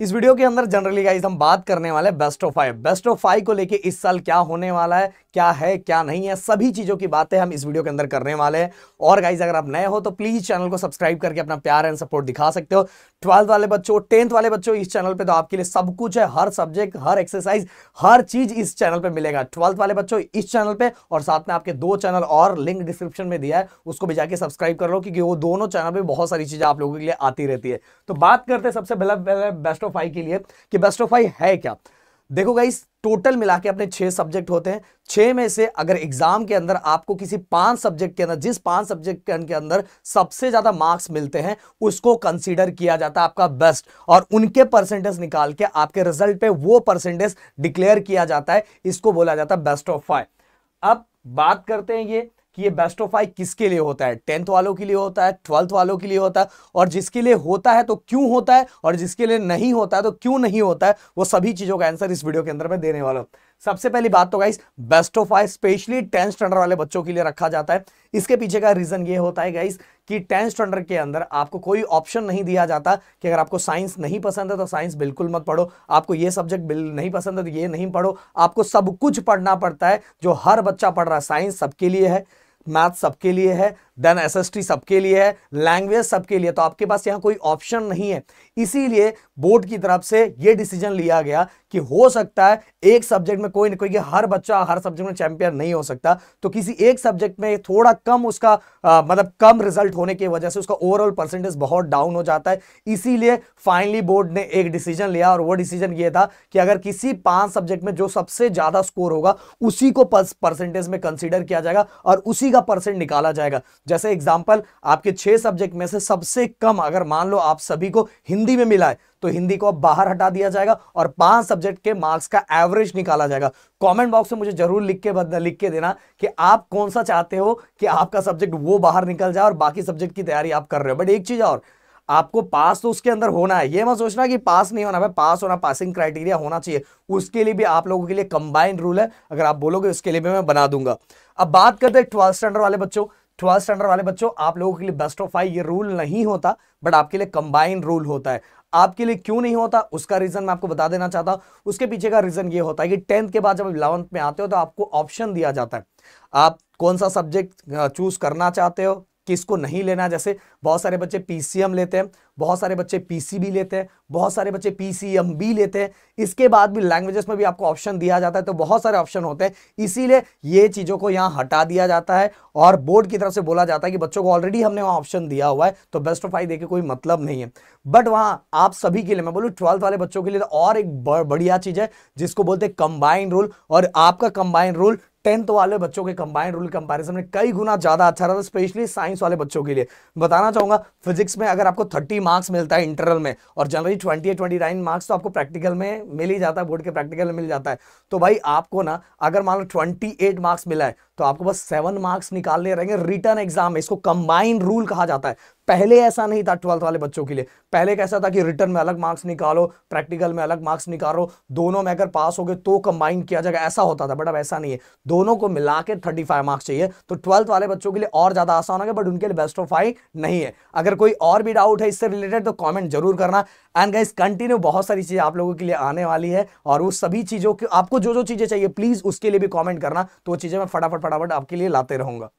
इस वीडियो के अंदर जनरली गाइज हम बात करने वाले best of five best of five को लेके इस साल क्या होने वाला है क्या है क्या नहीं है सभी चीज़ों की बातें हम इस वीडियो के अंदर करने वाले हैं और गाइज अगर आप नए हो तो प्लीज़ चैनल को सब्सक्राइब करके अपना प्यार एंड सपोर्ट दिखा सकते हो ट्वेल्थ वाले बच्चों टेंथ वाले बच्चों इस चैनल पर तो आपके लिए सब कुछ है हर सब्जेक्ट हर एक्सरसाइज हर चीज़ इस चैनल पर मिलेगा ट्वेल्थ वाले बच्चों इस चैनल पर और साथ में आपके दो चैनल और लिंक डिस्क्रिप्शन में दिया है उसको भी जाके सब्सक्राइब कर लो क्योंकि वो दोनों चैनल पर बहुत सारी चीज़ें आप लोगों के लिए आती रहती है तो बात करते सबसे पहले बेस्ट ऑफ आई के लिए कि बेस्ट ऑफ आई है क्या देखो गाइस टोटल मिला के अपने छह सब्जेक्ट होते हैं छह में से अगर एग्जाम के अंदर आपको किसी पांच सब्जेक्ट के अंदर जिस पांच सब्जेक्ट के अंदर सबसे ज्यादा मार्क्स मिलते हैं उसको कंसीडर किया जाता है आपका बेस्ट और उनके परसेंटेज निकाल के आपके रिजल्ट पे वो परसेंटेज डिक्लेयर किया जाता है इसको बोला जाता है बेस्ट ऑफ फाइव अब बात करते हैं ये कि ये बेस्ट ऑफ फाइव किसके लिए होता है टेंथ वालों के लिए होता है ट्वेल्थ वालों के लिए होता है और जिसके लिए होता है तो क्यों होता है और जिसके लिए नहीं होता है तो क्यों नहीं होता है वो सभी चीज़ों का आंसर इस वीडियो के अंदर में देने वाला हूं सबसे पहली बात तो guys best of five specially tenth standard वाले बच्चों के लिए रखा जाता है इसके पीछे का रीजन ये होता है गाइस कि टेंथ स्टैंडर्ड के अंदर आपको कोई ऑप्शन नहीं दिया जाता कि अगर आपको साइंस नहीं पसंद है तो साइंस बिल्कुल मत पढ़ो आपको ये सब्जेक्ट नहीं पसंद है तो ये नहीं पढ़ो आपको सब कुछ पढ़ना पड़ता है जो हर बच्चा पढ़ रहा है साइंस सबके लिए है मैथ सबके लिए है देन एसएसटी सबके लिए है लैंग्वेज सबके लिए तो आपके पास यहाँ कोई ऑप्शन नहीं है इसीलिए बोर्ड की तरफ से ये डिसीजन लिया गया कि हो सकता है एक सब्जेक्ट में कोई ना कोई हर बच्चा हर सब्जेक्ट में चैंपियन नहीं हो सकता तो किसी एक सब्जेक्ट में थोड़ा कम उसका आ, मतलब कम रिजल्ट होने की वजह से उसका ओवरऑल परसेंटेज बहुत डाउन हो जाता है इसीलिए फाइनली बोर्ड ने एक डिसीजन लिया और वो डिसीजन ये था कि अगर किसी पांच सब्जेक्ट में जो सबसे ज्यादा स्कोर होगा उसी को परसेंटेज में कंसिडर किया जाएगा और उसी का परसेंट निकाला जाएगा जैसे एग्जाम्पल आपके छह सब्जेक्ट में से सबसे कम अगर मान लो आप सभी को हिंदी में मिला है तो हिंदी को अब बाहर हटा दिया जाएगा और पांच सब्जेक्ट के मार्क्स का एवरेज निकाला जाएगा कमेंट बॉक्स में मुझे जरूर लिख के लिख के देना कि आप कौन सा चाहते हो कि आपका सब्जेक्ट वो बाहर निकल जाए और बाकी सब्जेक्ट की तैयारी आप कर रहे हो बट एक चीज और आपको पास तो उसके अंदर होना है ये मत सोचना कि पास नहीं होना भाई पास होना पासिंग क्राइटेरिया होना चाहिए उसके लिए भी आप लोगों के लिए कंबाइंड रूल है अगर आप बोलोगे उसके लिए भी मैं बना दूंगा अब बात करते हैं ट्वेल्थ स्टैंडर्ड वाले बच्चों ट्वेल्थ स्टैंडर्ड वाले बच्चों आप लोगों के लिए बेस्ट ऑफ फाइव ये रूल नहीं होता बट आपके लिए कंबाइंड रूल होता है आपके लिए क्यों नहीं होता उसका रीजन मैं आपको बता देना चाहता हूँ उसके पीछे का रीजन ये होता है कि टेंथ के बाद जब इलेवंथ में आते हो तो आपको ऑप्शन दिया जाता है आप कौन सा सब्जेक्ट चूज करना चाहते हो किसको नहीं लेना जैसे बहुत सारे बच्चे पीसीएम लेते हैं बहुत सारे बच्चे पीसीबी लेते हैं बहुत सारे बच्चे पीसीएमबी लेते हैं इसके बाद भी लैंग्वेजेस में भी आपको ऑप्शन दिया जाता है तो बहुत सारे ऑप्शन होते हैं इसीलिए ये चीज़ों को यहाँ हटा दिया जाता है और बोर्ड की तरफ से बोला जाता है कि बच्चों को ऑलरेडी हमने वहाँ ऑप्शन दिया हुआ है तो बेस्ट ऑफ आई देखे कोई मतलब नहीं है बट वहाँ आप सभी के लिए मैं बोलूँ ट्वेल्थ वाले बच्चों के लिए तो और एक बढ़िया चीज़ है जिसको बोलते हैं कंबाइंड रूल और आपका कंबाइंड रूल टेंथ वाले बच्चों के कंबाइंड रूल कंपैरिजन में कई गुना ज़्यादा अच्छा रहा था स्पेशली साइंस वाले बच्चों के लिए बताना चाहूंगा फिजिक्स में अगर आपको थर्टी मार्क्स मिलता है इंटरनल में और जनरली ट्वेंटी या ट्वेंटी नाइन मार्क्स तो आपको प्रैक्टिकल में मिल ही जाता है बोर्ड के प्रैक्टिकल में मिल जाता है तो भाई आपको ना अगर मान लो ट्वेंटी मार्क्स मिला है तो आपको बस सेवन मार्क्स निकालने रहेंगे रिटर्न एग्जाम में इसको कंबाइन रूल कहा जाता है पहले ऐसा नहीं था ट्वेल्थ वाले बच्चों के लिए पहले कैसा था कि रिटर्न में अलग मार्क्स निकालो प्रैक्टिकल में अलग मार्क्स निकालो दोनों में अगर पास हो गए तो कंबाइन किया जाएगा ऐसा होता था बट अब ऐसा नहीं है दोनों को मिला के थर्टी फाइव मार्क्स चाहिए तो ट्वेल्थ वाले बच्चों के लिए और ज़्यादा आसान होगा बट उनके लिए बेस्ट ऑफ फाइव नहीं है अगर कोई और भी डाउट है इससे रिलेटेड तो कॉमेंट जरूर करना एंड गाइज कंटिन्यू बहुत सारी चीज़ें आप लोगों के लिए आने वाली है और वो सभी चीज़ों की आपको जो जो चीज़ें चाहिए प्लीज़ उसके लिए भी कॉमेंट करना तो चीज़ें मैं फटाफट फटाफट आपके लिए लाते रहूंगा